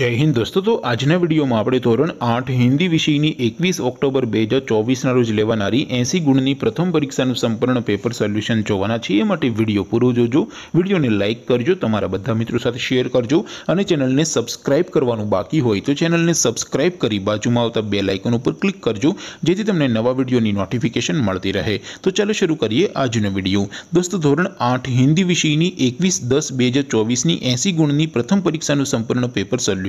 जय हिंद दोस्तों तो आज ने वीडियो में आपड़े ધોરણ 8 हिंदी विषयनी 21 अक्टूबर 2024 न रोज लेवनारी 80 गुणनी प्रथम परीक्षा नु संपूर्ण पेपर सॉल्यूशन चोवनो छी ए मते वीडियो पुरो जोजो वीडियो ने लाइक करजो तमारा બધા મિત્રો સાથે શેર કરજો અને ચેનલ ને સબસ્ક્રાઇબ કરવાનું બાકી હોય તો ચેનલ ને સબસ્ક્રાઇબ કરી બાજુમાં આવતા બેલ આઇકન ઉપર ક્લિક કરજો જેથી તમને નવા વિડિયો ની નોટિફિકેશન મળતી રહે તો ચલો શરુ કરીએ આજનો વિડિયો दोस्तों ધોરણ 8 हिंदी विषयनी 21 10 2024 ની 80 ગુણની પ્રથમ પરીક્ષા નું સંપૂર્ણ પેપર સોલ્યુશન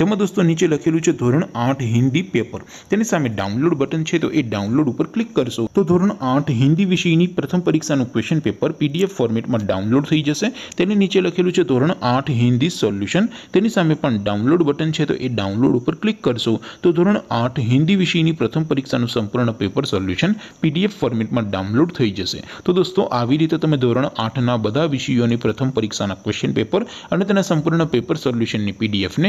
જો મિત્રો નીચે લખેલું છે ધોરણ 8 હિન્દી પેપર તેની સામે ડાઉનલોડ બટન છે તો એ ડાઉનલોડ ઉપર ક્લિક કરશો તો ધોરણ 8 હિન્દી વિષયની પ્રથમ પરીક્ષાનું ક્વેશ્ચન પેપર PDF ફોર્મેટમાં ડાઉનલોડ થઈ જશે તેની નીચે લખેલું છે ધોરણ 8 હિન્દી સોલ્યુશન તેની સામે પણ ડાઉનલોડ બટન છે તો એ ડાઉનલોડ ઉપર ક્લિક કરશો તો ધોરણ 8 હિન્દી વિષયની પ્રથમ પરીક્ષાનું સંપૂર્ણ પેપર સોલ્યુશન PDF ફોર્મેટમાં ડાઉનલોડ થઈ જશે તો દોસ્તો આવી રીતે તમે ધોરણ 8 ના બધા વિષયોની પ્રથમ પરીક્ષાના ક્વેશ્ચન પેપર અને તેના સંપૂર્ણ પેપર સોલ્યુશનની PDF ને